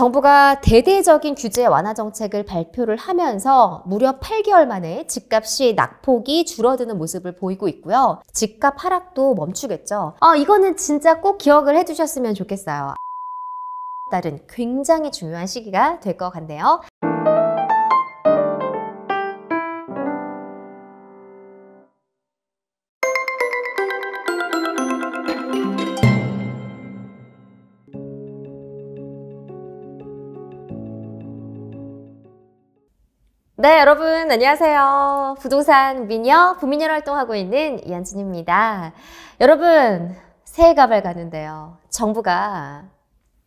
정부가 대대적인 규제 완화 정책을 발표를 하면서 무려 8개월 만에 집값이 낙폭이 줄어드는 모습을 보이고 있고요. 집값 하락도 멈추겠죠. 어, 이거는 진짜 꼭 기억을 해주셨으면 좋겠어요. 따른 굉장히 중요한 시기가 될 것 같네요. 네, 여러분 안녕하세요. 부동산 미녀, 부미녀로 활동하고 있는 이한진입니다. 여러분, 새해가 밝았는데요. 정부가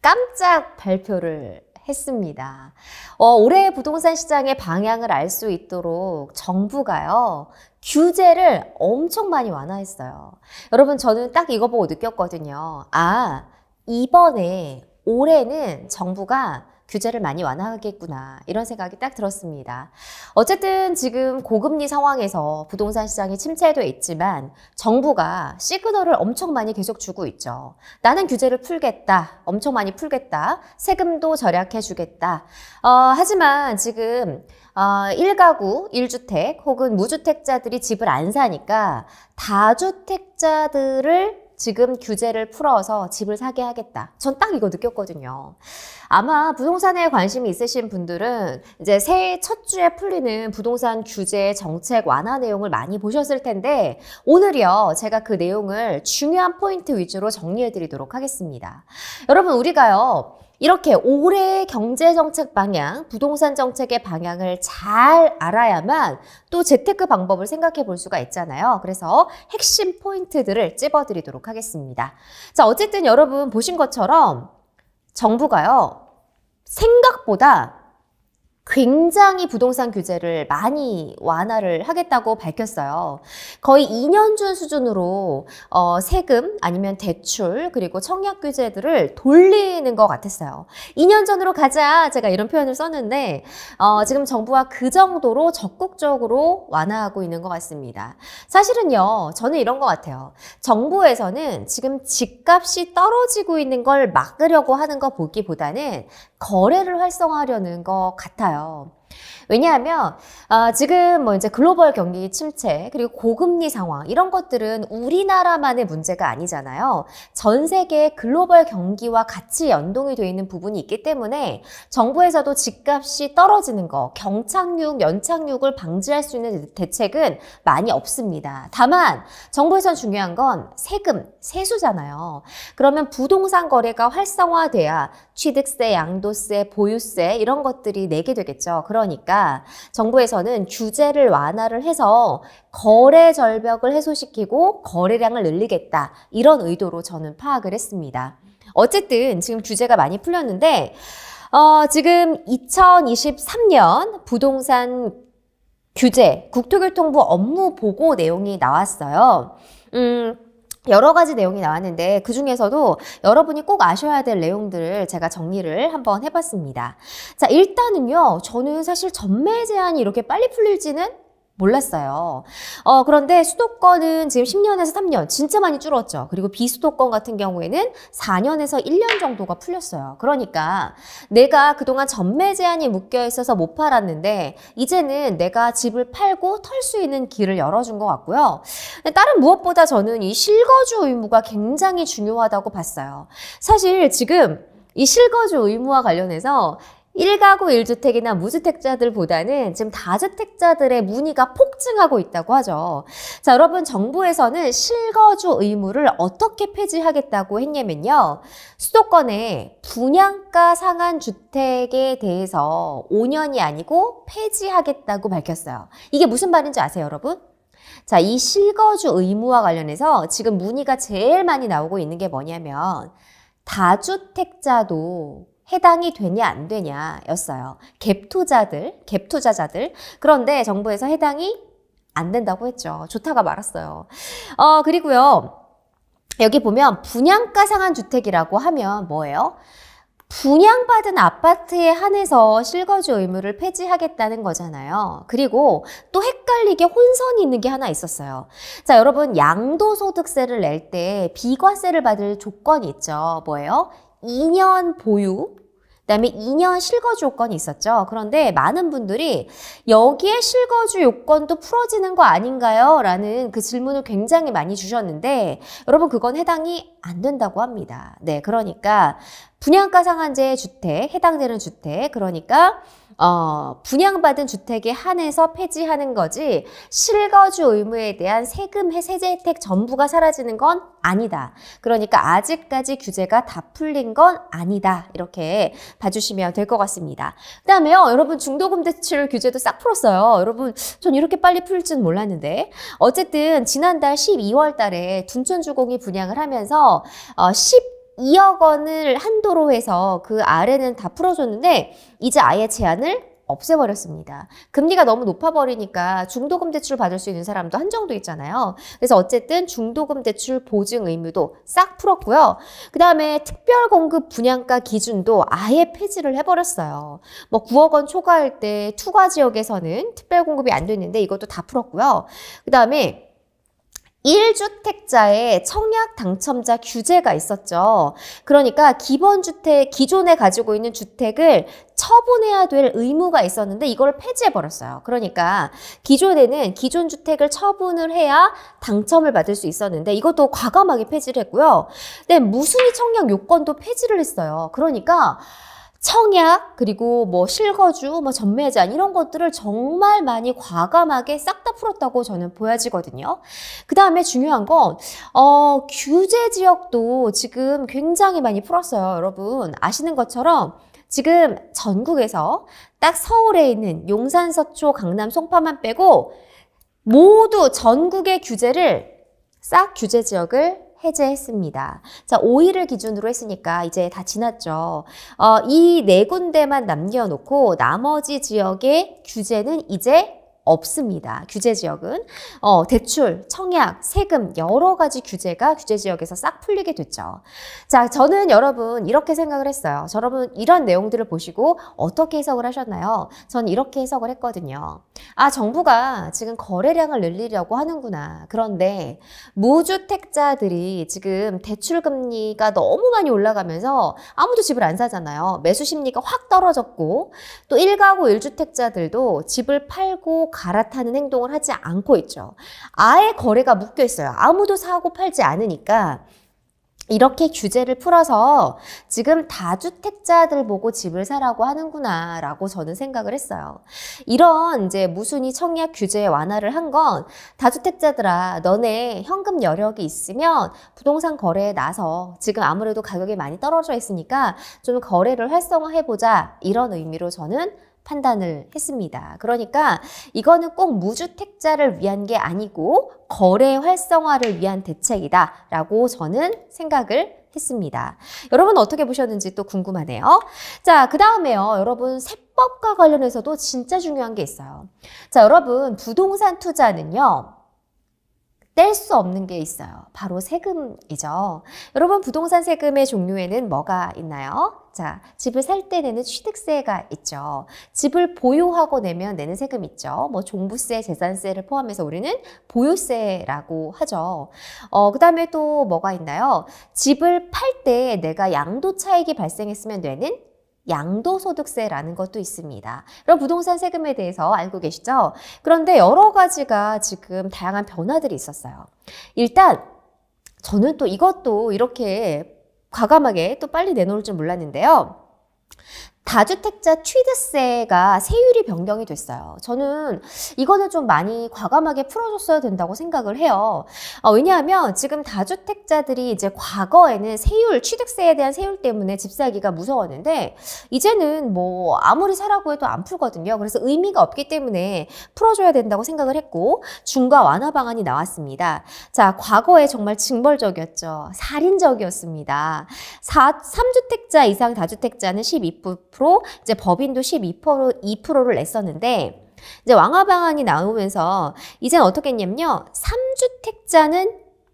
깜짝 발표를 했습니다. 어, 올해 부동산 시장의 방향을 알 수 있도록 정부가요. 규제를 엄청 많이 완화했어요. 여러분, 저는 딱 이거 보고 느꼈거든요. 아, 이번에 올해는 정부가 규제를 많이 완화하겠구나 이런 생각이 딱 들었습니다. 어쨌든 지금 고금리 상황에서 부동산 시장이 침체돼 있지만 정부가 시그널을 엄청 많이 계속 주고 있죠. 나는 규제를 풀겠다. 엄청 많이 풀겠다. 세금도 절약해 주겠다. 어, 하지만 지금 어, 1가구, 1주택 혹은 무주택자들이 집을 안 사니까 다주택자들을 지금 규제를 풀어서 집을 사게 하겠다. 전 딱 이거 느꼈거든요. 아마 부동산에 관심이 있으신 분들은 이제 새해 첫 주에 풀리는 부동산 규제 정책 완화 내용을 많이 보셨을 텐데 오늘이요. 제가 그 내용을 중요한 포인트 위주로 정리해 드리도록 하겠습니다. 여러분 우리가요. 이렇게 올해의 경제 정책 방향, 부동산 정책의 방향을 잘 알아야만 또 재테크 방법을 생각해 볼 수가 있잖아요. 그래서 핵심 포인트들을 찝어 드리도록 하겠습니다. 자, 어쨌든 여러분 보신 것처럼 정부가요. 생각보다 굉장히 부동산 규제를 많이 완화를 하겠다고 밝혔어요. 거의 2년 준 수준으로 어, 세금 아니면 대출 그리고 청약 규제들을 돌리는 것 같았어요. 2년 전으로 가자 제가 이런 표현을 썼는데 어, 지금 정부가 그 정도로 적극적으로 완화하고 있는 것 같습니다. 사실은요 저는 이런 것 같아요. 정부에서는 지금 집값이 떨어지고 있는 걸 막으려고 하는 것 보기보다는 거래를 활성화하려는 것 같아요. 좋아요. 왜냐하면 아, 지금 뭐 이제 글로벌 경기 침체 그리고 고금리 상황 이런 것들은 우리나라만의 문제가 아니잖아요. 전 세계 글로벌 경기와 같이 연동이 되어 있는 부분이 있기 때문에 정부에서도 집값이 떨어지는 거, 경착륙, 연착륙을 방지할 수 있는 대책은 많이 없습니다. 다만 정부에선 중요한 건 세금, 세수잖아요. 그러면 부동산 거래가 활성화돼야 취득세, 양도세, 보유세 이런 것들이 내게 되겠죠. 그러니까 정부에서는 규제를 완화를 해서 거래 절벽을 해소시키고 거래량을 늘리겠다. 이런 의도로 저는 파악을 했습니다. 어쨌든 지금 규제가 많이 풀렸는데 어, 지금 2023년 부동산 규제 국토교통부 업무 보고 내용이 나왔어요. 음, 여러 가지 내용이 나왔는데 그 중에서도 여러분이 꼭 아셔야 될 내용들을 제가 정리를 한번 해봤습니다. 자, 일단은요, 저는 사실 전매 제한이 이렇게 빨리 풀릴지는 몰랐어요. 어, 그런데 수도권은 지금 10년에서 3년 진짜 많이 줄었죠. 그리고 비수도권 같은 경우에는 4년에서 1년 정도가 풀렸어요. 그러니까 내가 그동안 전매 제한이 묶여 있어서 못 팔았는데 이제는 내가 집을 팔고 털 수 있는 길을 열어준 것 같고요. 다른 무엇보다 저는 이 실거주 의무가 굉장히 중요하다고 봤어요. 사실 지금 이 실거주 의무와 관련해서 1가구 1주택이나 무주택자들보다는 지금 다주택자들의 문의가 폭증하고 있다고 하죠. 자, 여러분 정부에서는 실거주 의무를 어떻게 폐지하겠다고 했냐면요. 수도권에 분양가 상한 주택에 대해서 5년이 아니고 폐지하겠다고 밝혔어요. 이게 무슨 말인지 아세요, 여러분? 자, 이 실거주 의무와 관련해서 지금 문의가 제일 많이 나오고 있는 게 뭐냐면 다주택자도 해당이 되냐 안 되냐였어요. 갭 투자들, 갭 투자자들. 그런데 정부에서 해당이 안 된다고 했죠. 좋다가 말았어요. 어, 그리고요. 여기 보면 분양가 상한 주택이라고 하면 뭐예요? 분양받은 아파트에 한해서 실거주 의무를 폐지하겠다는 거잖아요. 그리고 또 헷갈리게 혼선이 있는 게 하나 있었어요. 자, 여러분 양도소득세를 낼 때 비과세를 받을 조건이 있죠. 뭐예요? 2년 보유 그다음에 2년 실거주 건이 있었죠. 그런데 많은 분들이 여기에 실거주 요건도 풀어지는 거 아닌가요? 라는 그 질문을 굉장히 많이 주셨는데 여러분 그건 해당이 안 된다고 합니다. 네, 그러니까 분양가 상한제 주택 해당되는 주택 그러니까 어, 분양받은 주택에 한해서 폐지하는 거지 실거주 의무에 대한 세금 세제 혜택 전부가 사라지는 건 아니다. 그러니까 아직까지 규제가 다 풀린 건 아니다. 이렇게 봐주시면 될 것 같습니다. 그 다음에요. 여러분 중도금 대출 규제도 싹 풀었어요. 여러분 전 이렇게 빨리 풀줄 몰랐는데 어쨌든 지난달 12월 달에 둔촌주공이 분양을 하면서 어, 1 2억 원을 한도로 해서 그 아래는 다 풀어줬는데 이제 아예 제한을 없애버렸습니다. 금리가 너무 높아버리니까 중도금 대출을 받을 수 있는 사람도 한정도 있잖아요. 그래서 어쨌든 중도금 대출 보증 의무도 싹 풀었고요. 그 다음에 특별공급 분양가 기준도 아예 폐지를 해버렸어요. 뭐 9억 원 초과할 때 투과 지역에서는 특별공급이 안 됐는데 이것도 다 풀었고요. 그 다음에 일주택자의 청약 당첨자 규제가 있었죠. 그러니까 기본주택, 기존에 가지고 있는 주택을 처분해야 될 의무가 있었는데 이걸 폐지해버렸어요. 그러니까 기존에는 기존 주택을 처분을 해야 당첨을 받을 수 있었는데 이것도 과감하게 폐지를 했고요. 근데 무순위 청약 요건도 폐지를 했어요. 그러니까 청약 그리고 뭐 실거주 뭐 전매제한 이런 것들을 정말 많이 과감하게 싹 다 풀었다고 저는 보여지거든요. 그 다음에 중요한 건 어, 규제 지역도 지금 굉장히 많이 풀었어요. 여러분 아시는 것처럼 지금 전국에서 딱 서울에 있는 용산, 서초, 강남, 송파만 빼고 모두 전국의 규제를 싹 규제 지역을 해제했습니다. 자, 5일을 기준으로 했으니까 이제 다 지났죠. 어, 이 네 군데만 남겨놓고 나머지 지역의 규제는 이제 없습니다. 규제 지역은 어, 대출, 청약, 세금 여러 가지 규제가 규제 지역에서 싹 풀리게 됐죠. 자, 저는 여러분 이렇게 생각을 했어요. 여러분 이런 내용들을 보시고 어떻게 해석을 하셨나요? 전 이렇게 해석을 했거든요. 아, 정부가 지금 거래량을 늘리려고 하는구나. 그런데 무주택자들이 지금 대출 금리가 너무 많이 올라가면서 아무도 집을 안 사잖아요. 매수 심리가 확 떨어졌고 또 1가구 1주택자들도 집을 팔고 갈아타는 행동을 하지 않고 있죠. 아예 거래가 묶여 있어요. 아무도 사고 팔지 않으니까 이렇게 규제를 풀어서 지금 다주택자들 보고 집을 사라고 하는구나 라고 저는 생각을 했어요. 이런 이제 무순위 청약 규제 완화를 한 건 다주택자들아 너네 현금 여력이 있으면 부동산 거래에 나서 지금 아무래도 가격이 많이 떨어져 있으니까 좀 거래를 활성화해보자 이런 의미로 저는 판단을 했습니다. 그러니까 이거는 꼭 무주택자를 위한 게 아니고 거래 활성화를 위한 대책이다라고 저는 생각을 했습니다. 여러분 어떻게 보셨는지 또 궁금하네요. 자, 그 다음에요. 여러분 세법과 관련해서도 진짜 중요한 게 있어요. 자, 여러분 부동산 투자는요. 뗄수 없는 게 있어요. 바로 세금이죠. 여러분 부동산 세금의 종류에는 뭐가 있나요? 자, 집을 살 때 내는 취득세가 있죠. 집을 보유하고 내면 내는 세금 있죠. 뭐 종부세, 재산세를 포함해서 우리는 보유세라고 하죠. 어, 그다음에 또 뭐가 있나요? 집을 팔 때 내가 양도 차익이 발생했으면 되는 양도소득세라는 것도 있습니다. 그럼 부동산 세금에 대해서 알고 계시죠? 그런데 여러 가지가 지금 다양한 변화들이 있었어요. 일단 저는 또 이것도 이렇게 과감하게 또 빨리 내놓을 줄 몰랐는데요. 다주택자 취득세가 세율이 변경이 됐어요. 저는 이거는 좀 많이 과감하게 풀어줬어야 된다고 생각을 해요. 어, 왜냐하면 지금 다주택자들이 이제 과거에는 세율, 취득세에 대한 세율 때문에 집 사기가 무서웠는데 이제는 뭐 아무리 사라고 해도 안 풀거든요. 그래서 의미가 없기 때문에 풀어줘야 된다고 생각을 했고 중과 완화 방안이 나왔습니다. 자, 과거에 정말 징벌적이었죠. 살인적이었습니다. 4, 3주택자 이상 다주택자는 1 2 이제 법인도 12% 2%를 냈었는데 이제 왕화 방안이 나오면서 이젠 어떻게 했냐면요. 3주택자는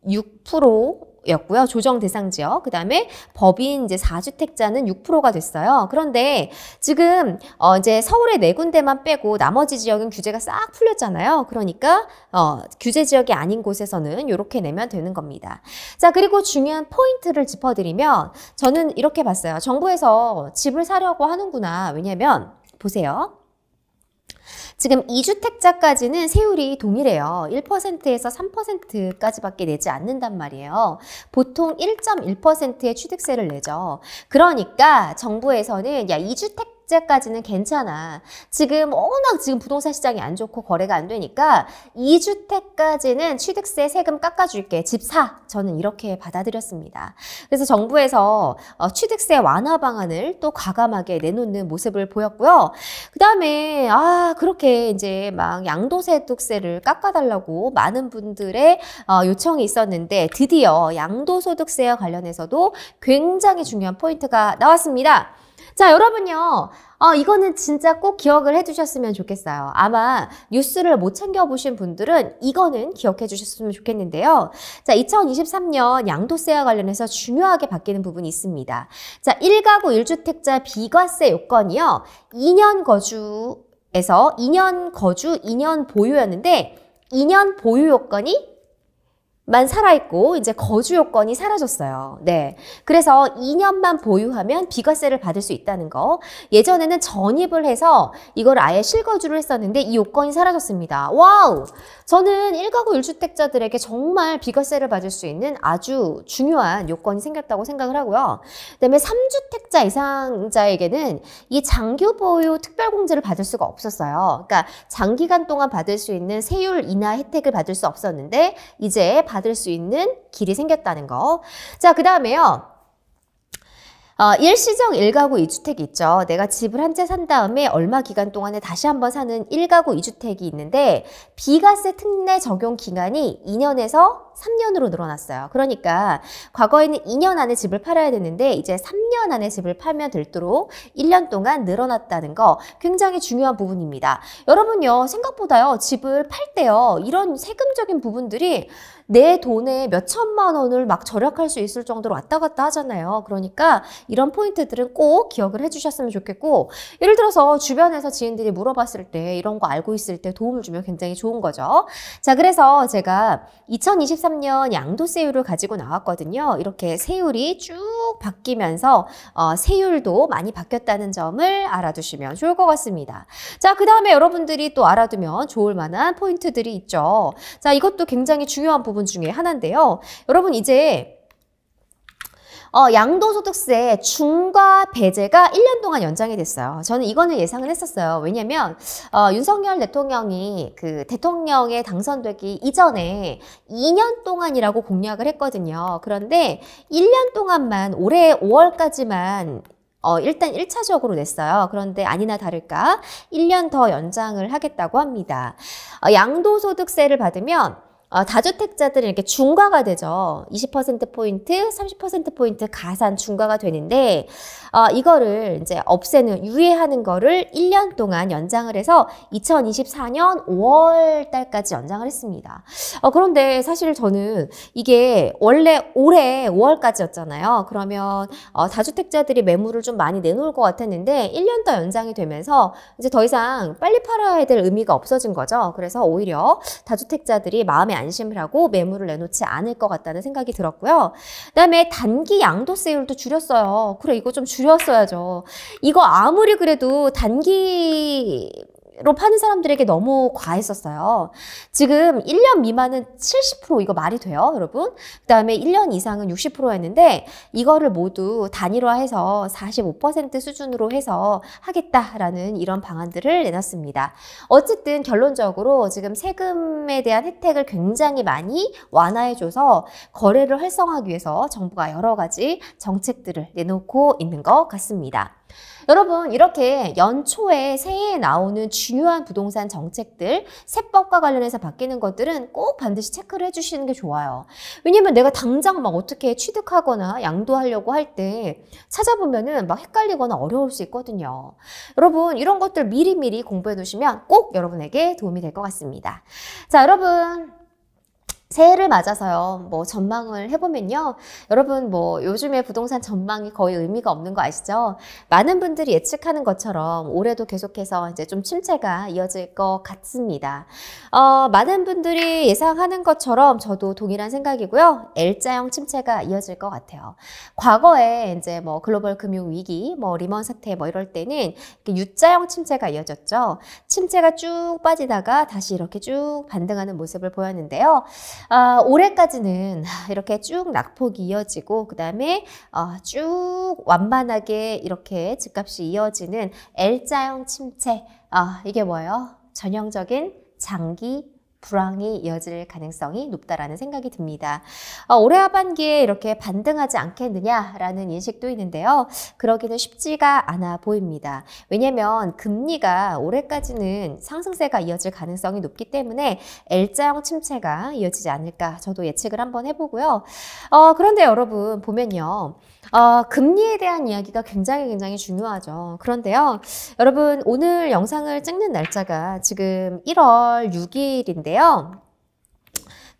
6% 였고요. 조정 대상 지역. 그다음에 법인 이제 4주택자는 6%가 됐어요. 그런데 지금 어 이제 서울의 네 군데만 빼고 나머지 지역은 규제가 싹 풀렸잖아요. 그러니까 어 규제 지역이 아닌 곳에서는 이렇게 내면 되는 겁니다. 자, 그리고 중요한 포인트를 짚어 드리면 저는 이렇게 봤어요. 정부에서 집을 사려고 하는구나. 왜냐면 보세요. 지금 2주택자까지는 세율이 동일해요. 1%에서 3%까지밖에 내지 않는단 말이에요. 보통 1.1%의 취득세를 내죠. 그러니까 정부에서는 야 2주택 자 축제까지는 괜찮아. 지금 워낙 지금 부동산 시장이 안 좋고 거래가 안 되니까 2주택까지는 취득세 세금 깎아줄게. 집 사. 저는 이렇게 받아들였습니다. 그래서 정부에서 어, 취득세 완화 방안을 또 과감하게 내놓는 모습을 보였고요. 그 다음에 아 그렇게 이제 막양도세득세를 깎아달라고 많은 분들의 어, 요청이 있었는데 드디어 양도소득세와 관련해서도 굉장히 중요한 포인트가 나왔습니다. 자, 여러분요. 어, 이거는 진짜 꼭 기억을 해주셨으면 좋겠어요. 아마 뉴스를 못 챙겨보신 분들은 이거는 기억해 주셨으면 좋겠는데요. 자, 2023년 양도세와 관련해서 중요하게 바뀌는 부분이 있습니다. 자, 1가구 1주택자 비과세 요건이요. 2년 거주에서 2년 거주, 2년 보유였는데 2년 보유 요건이 만 살아있고 이제 거주 요건이 사라졌어요. 네. 그래서 2년만 보유하면 비과세를 받을 수 있다는 거. 예전에는 전입을 해서 이걸 아예 실거주를 했었는데 이 요건이 사라졌습니다. 와우! 저는 1가구 1주택자들에게 정말 비과세를 받을 수 있는 아주 중요한 요건이 생겼다고 생각을 하고요. 그다음에 3주택자 이상자에게는 이 장기 보유 특별공제를 받을 수가 없었어요. 그러니까 장기간 동안 받을 수 있는 세율 인하 혜택을 받을 수 없었는데 이제 받 받을 수 있는 길이 생겼다는 거. 자, 그 다음에요. 어, 일시적 1가구 2주택이 있죠. 내가 집을 한 채 산 다음에 얼마 기간 동안에 다시 한번 사는 1가구 2주택이 있는데 비과세 특례 적용 기간이 2년에서 3년으로 늘어났어요. 그러니까 과거에는 2년 안에 집을 팔아야 되는데 이제 3 3년 안에 집을 팔면 될도록 1년 동안 늘어났다는 거 굉장히 중요한 부분입니다. 여러분요, 생각보다요, 집을 팔 때요, 이런 세금적인 부분들이 내 돈에 몇 천만 원을 막 절약할 수 있을 정도로 왔다 갔다 하잖아요. 그러니까 이런 포인트들은 꼭 기억을 해주셨으면 좋겠고, 예를 들어서 주변에서 지인들이 물어봤을 때 이런 거 알고 있을 때 도움을 주면 굉장히 좋은 거죠. 자, 그래서 제가 2023년 양도세율을 가지고 나왔거든요. 이렇게 세율이 쭉 바뀌면서 어, 세율도 많이 바뀌었다는 점을 알아두시면 좋을 것 같습니다. 자, 그 다음에 여러분들이 또 알아두면 좋을 만한 포인트들이 있죠. 자, 이것도 굉장히 중요한 부분 중에 하나인데요. 여러분 이제 어, 양도소득세 중과 배제가 1년 동안 연장이 됐어요. 저는 이거는 예상을 했었어요. 왜냐면 어, 윤석열 대통령이 그 대통령에 당선되기 이전에 2년 동안이라고 공약을 했거든요. 그런데 1년 동안만 올해 5월까지만 어, 일단 1차적으로 냈어요. 그런데 아니나 다를까 1년 더 연장을 하겠다고 합니다. 어, 양도소득세를 받으면 어, 다주택자들은 이렇게 중과가 되죠. 20%포인트, 30%포인트 가산 중과가 되는데, 어, 이거를 이제 없애는, 유예하는 거를 1년 동안 연장을 해서 2024년 5월 달까지 연장을 했습니다. 어, 그런데 사실 저는 이게 원래 올해 5월까지였잖아요. 그러면 어, 다주택자들이 매물을 좀 많이 내놓을 것 같았는데, 1년 더 연장이 되면서 이제 더 이상 빨리 팔아야 될 의미가 없어진 거죠. 그래서 오히려 다주택자들이 마음에 안심을 하고 매물을 내놓지 않을 것 같다는 생각이 들었고요. 그다음에 단기 양도세율도 줄였어요. 그래 이거 좀 줄였어야죠. 이거 아무리 그래도 단기 로 파는 사람들에게 너무 과했었어요. 지금 1년 미만은 70% 이거 말이 돼요, 여러분? 그 다음에 1년 이상은 60%였는데 이거를 모두 단일화해서 45% 수준으로 해서 하겠다라는 이런 방안들을 내놨습니다. 어쨌든 결론적으로 지금 세금에 대한 혜택을 굉장히 많이 완화해줘서 거래를 활성화하기 위해서 정부가 여러 가지 정책들을 내놓고 있는 것 같습니다. 여러분 이렇게 연초에 새해에 나오는 중요한 부동산 정책들 세법과 관련해서 바뀌는 것들은 꼭 반드시 체크를 해주시는 게 좋아요 왜냐면 내가 당장 막 어떻게 취득하거나 양도하려고 할 때 찾아보면은 막 헷갈리거나 어려울 수 있거든요 여러분 이런 것들 미리미리 공부해 두시면 꼭 여러분에게 도움이 될 것 같습니다 자 여러분 새해를 맞아서요, 뭐 전망을 해보면요. 여러분, 뭐 요즘에 부동산 전망이 거의 의미가 없는 거 아시죠? 많은 분들이 예측하는 것처럼 올해도 계속해서 이제 좀 침체가 이어질 것 같습니다. 어, 많은 분들이 예상하는 것처럼 저도 동일한 생각이고요. L자형 침체가 이어질 것 같아요. 과거에 이제 뭐 글로벌 금융 위기, 뭐 리먼 사태 뭐 이럴 때는 U자형 침체가 이어졌죠. 침체가 쭉 빠지다가 다시 이렇게 쭉 반등하는 모습을 보였는데요. 어, 올해까지는 이렇게 쭉 낙폭이 이어지고 그 다음에 어, 쭉 완만하게 이렇게 집값이 이어지는 L자형 침체 어, 이게 뭐예요? 전형적인 장기 불황이 이어질 가능성이 높다라는 생각이 듭니다. 어, 올해 하반기에 이렇게 반등하지 않겠느냐라는 인식도 있는데요. 그러기는 쉽지가 않아 보입니다. 왜냐면 금리가 올해까지는 상승세가 이어질 가능성이 높기 때문에 L자형 침체가 이어지지 않을까 저도 예측을 한번 해보고요. 어, 그런데 여러분 보면요. 어, 금리에 대한 이야기가 굉장히 굉장히 중요하죠. 그런데요. 여러분 오늘 영상을 찍는 날짜가 지금 1월 6일인데요.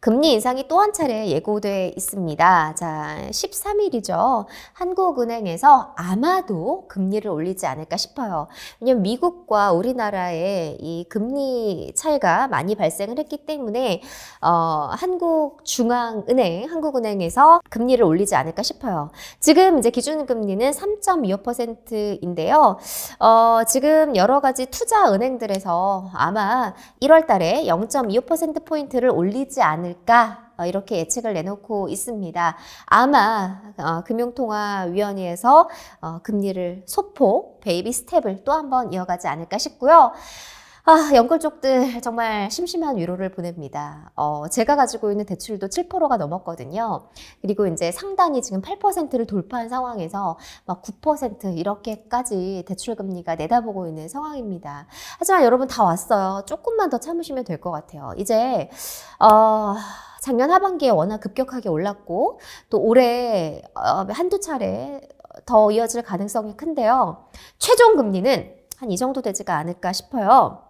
금리 인상이 또 한 차례 예고돼 있습니다. 자, 13일이죠. 한국은행에서 아마도 금리를 올리지 않을까 싶어요. 왜냐면 미국과 우리나라의 이 금리 차이가 많이 발생을 했기 때문에 어, 한국중앙은행, 한국은행에서 금리를 올리지 않을까 싶어요. 지금 이제 기준금리는 3.25%인데요. 어, 지금 여러 가지 투자 은행들에서 아마 1월 달에 0.25% 포인트를 올리지 않을 않을까 어, 이렇게 예측을 내놓고 있습니다. 아마 어, 금융통화위원회에서 어, 금리를 소폭 베이비 스텝을 또한번 이어가지 않을까 싶고요. 아, 연골족들 정말 심심한 위로를 보냅니다. 어, 제가 가지고 있는 대출도 7%가 넘었거든요. 그리고 이제 상단이 지금 8%를 돌파한 상황에서 막 9% 이렇게까지 대출 금리가 내다보고 있는 상황입니다. 하지만 여러분 다 왔어요. 조금만 더 참으시면 될 것 같아요. 이제 어 작년 하반기에 워낙 급격하게 올랐고 또 올해 어, 한두 차례 더 이어질 가능성이 큰데요. 최종 금리는 한 이 정도 되지가 않을까 싶어요.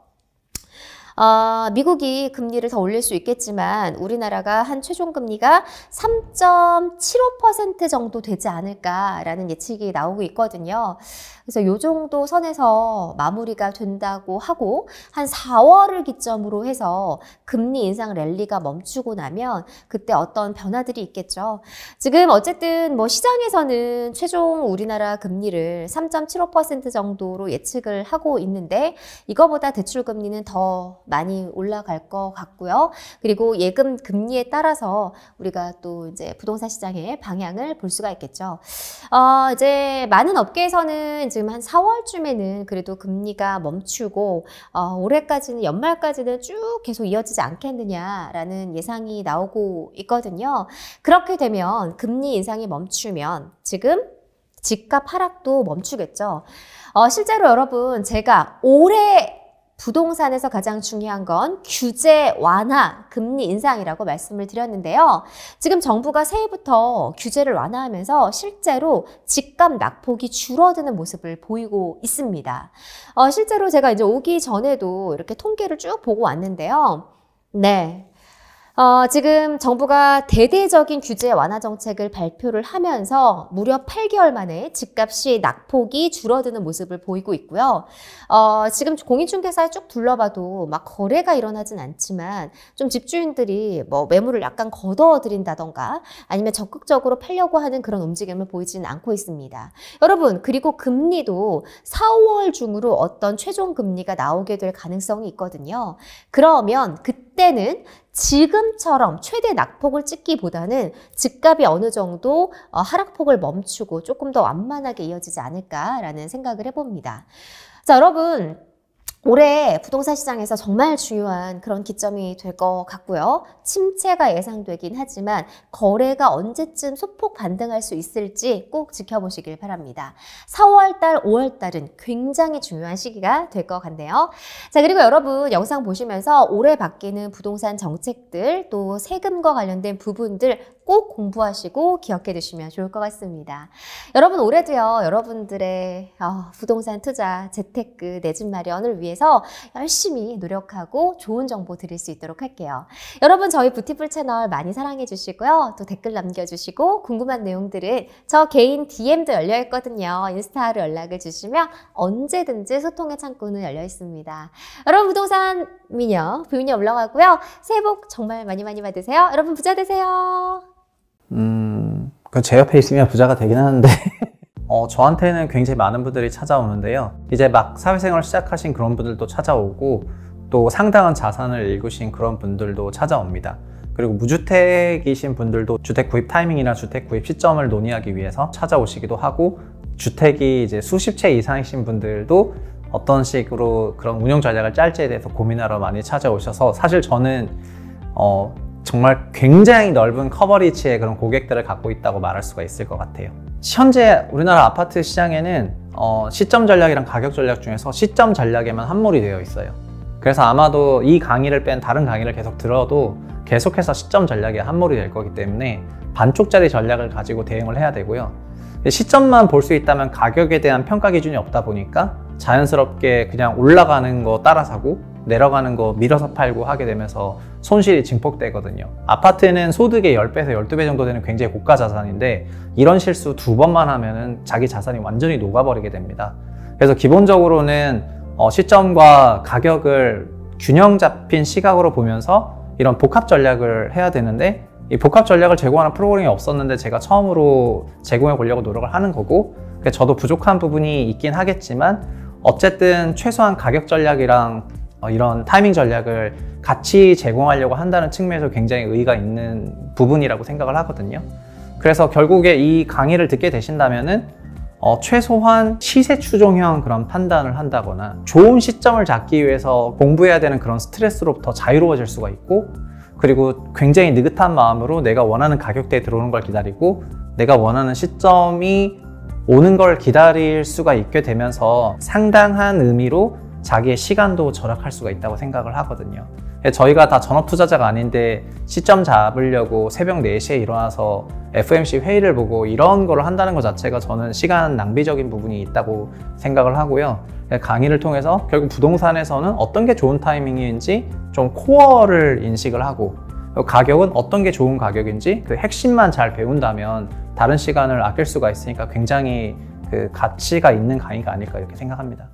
어, 미국이 금리를 더 올릴 수 있겠지만 우리나라가 한 최종 금리가 3.75% 정도 되지 않을까라는 예측이 나오고 있거든요. 그래서 요 정도 선에서 마무리가 된다고 하고 한 4월을 기점으로 해서 금리 인상 랠리가 멈추고 나면 그때 어떤 변화들이 있겠죠. 지금 어쨌든 뭐 시장에서는 최종 우리나라 금리를 3.75% 정도로 예측을 하고 있는데 이거보다 대출 금리는 더 많이 올라갈 것 같고요. 그리고 예금 금리에 따라서 우리가 또 이제 부동산 시장의 방향을 볼 수가 있겠죠. 어, 이제 많은 업계에서는 지금 한 4월쯤에는 그래도 금리가 멈추고 어, 올해까지는 연말까지는 쭉 계속 이어지지 않겠느냐라는 예상이 나오고 있거든요. 그렇게 되면 금리 인상이 멈추면 지금 집값 하락도 멈추겠죠. 어, 실제로 여러분 제가 올해 부동산에서 가장 중요한 건 규제 완화, 금리 인상이라고 말씀을 드렸는데요. 지금 정부가 새해부터 규제를 완화하면서 실제로 집값 낙폭이 줄어드는 모습을 보이고 있습니다. 어, 실제로 제가 이제 오기 전에도 이렇게 통계를 쭉 보고 왔는데요. 네. 어, 지금 정부가 대대적인 규제 완화 정책을 발표를 하면서 무려 8개월 만에 집값이 낙폭이 줄어드는 모습을 보이고 있고요. 어, 지금 공인중개사에 쭉 둘러봐도 막 거래가 일어나진 않지만 좀 집주인들이 뭐 매물을 약간 걷어들인다던가 아니면 적극적으로 팔려고 하는 그런 움직임을 보이진 않고 있습니다. 여러분 그리고 금리도 4, 5월 중으로 어떤 최종 금리가 나오게 될 가능성이 있거든요. 그러면 그때는 지금처럼 최대 낙폭을 찍기보다는 집값이 어느 정도 어, 하락폭을 멈추고 조금 더 완만하게 이어지지 않을까라는 생각을 해봅니다. 자, 여러분. 올해 부동산 시장에서 정말 중요한 그런 기점이 될 것 같고요. 침체가 예상되긴 하지만 거래가 언제쯤 소폭 반등할 수 있을지 꼭 지켜보시길 바랍니다. 4월달, 5월달은 굉장히 중요한 시기가 될 것 같네요. 자, 그리고 여러분 영상 보시면서 올해 바뀌는 부동산 정책들 또 세금과 관련된 부분들 꼭 공부하시고 기억해 두시면 좋을 것 같습니다. 여러분 올해도요 여러분들의 어, 부동산 투자, 재테크, 내집 마련을 위해서 열심히 노력하고 좋은 정보 드릴 수 있도록 할게요. 여러분 저희 부티풀 채널 많이 사랑해 주시고요. 또 댓글 남겨주시고 궁금한 내용들은 저 개인 DM도 열려 있거든요. 인스타로 연락을 주시면 언제든지 소통의 창구는 열려 있습니다. 여러분 부동산 미녀, 부미이 올라가고요. 새해 복 정말 많이 많이 받으세요. 여러분 부자 되세요. 음, 그제 옆에 있으면 부자가 되긴 하는데 어, 저한테는 굉장히 많은 분들이 찾아오는데요. 이제 막 사회생활 시작하신 그런 분들도 찾아오고 또 상당한 자산을 읽으신 그런 분들도 찾아옵니다. 그리고 무주택이신 분들도 주택 구입 타이밍이나 주택 구입 시점을 논의하기 위해서 찾아오시기도 하고 주택이 이제 수십 채 이상이신 분들도 어떤 식으로 그런 운영 전략을 짤지에 대해서 고민하러 많이 찾아오셔서 사실 저는 어, 정말 굉장히 넓은 커버리지의 그런 고객들을 갖고 있다고 말할 수가 있을 것 같아요. 현재 우리나라 아파트 시장에는 어, 시점 전략이랑 가격 전략 중에서 시점 전략에만 함몰이 되어 있어요. 그래서 아마도 이 강의를 뺀 다른 강의를 계속 들어도 계속해서 시점 전략에 함몰이 될 거기 때문에 반쪽짜리 전략을 가지고 대응을 해야 되고요. 시점만 볼 수 있다면 가격에 대한 평가 기준이 없다 보니까 자연스럽게 그냥 올라가는 거 따라 사고 내려가는 거 밀어서 팔고 하게 되면서 손실이 증폭되거든요. 아파트는 소득의 10배에서 12배 정도 되는 굉장히 고가 자산인데 이런 실수 두 번만 하면은 자기 자산이 완전히 녹아버리게 됩니다. 그래서 기본적으로는 어, 시점과 가격을 균형 잡힌 시각으로 보면서 이런 복합 전략을 해야 되는데 이 복합 전략을 제공하는 프로그램이 없었는데 제가 처음으로 제공해 보려고 노력을 하는 거고 그러니까 저도 부족한 부분이 있긴 하겠지만 어쨌든 최소한 가격 전략이랑 어, 이런 타이밍 전략을 같이 제공하려고 한다는 측면에서 굉장히 의의가 있는 부분이라고 생각을 하거든요. 그래서 결국에 이 강의를 듣게 되신다면은 어, 최소한 시세 추종형 그런 판단을 한다거나 좋은 시점을 잡기 위해서 공부해야 되는 그런 스트레스로부터 자유로워질 수가 있고 그리고 굉장히 느긋한 마음으로 내가 원하는 가격대에 들어오는 걸 기다리고 내가 원하는 시점이 오는 걸 기다릴 수가 있게 되면서 상당한 의미로 자기의 시간도 절약할 수가 있다고 생각을 하거든요. 저희가 다 전업 투자자가 아닌데 시점 잡으려고 새벽 4시에 일어나서 FMC 회의를 보고 이런 거를 한다는 것 자체가 저는 시간 낭비적인 부분이 있다고 생각을 하고요. 네, 강의를 통해서 결국 부동산에서는 어떤 게 좋은 타이밍인지 좀 코어를 인식을 하고 가격은 어떤 게 좋은 가격인지 그 핵심만 잘 배운다면 다른 시간을 아낄 수가 있으니까 굉장히 그 가치가 있는 강의가 아닐까 이렇게 생각합니다.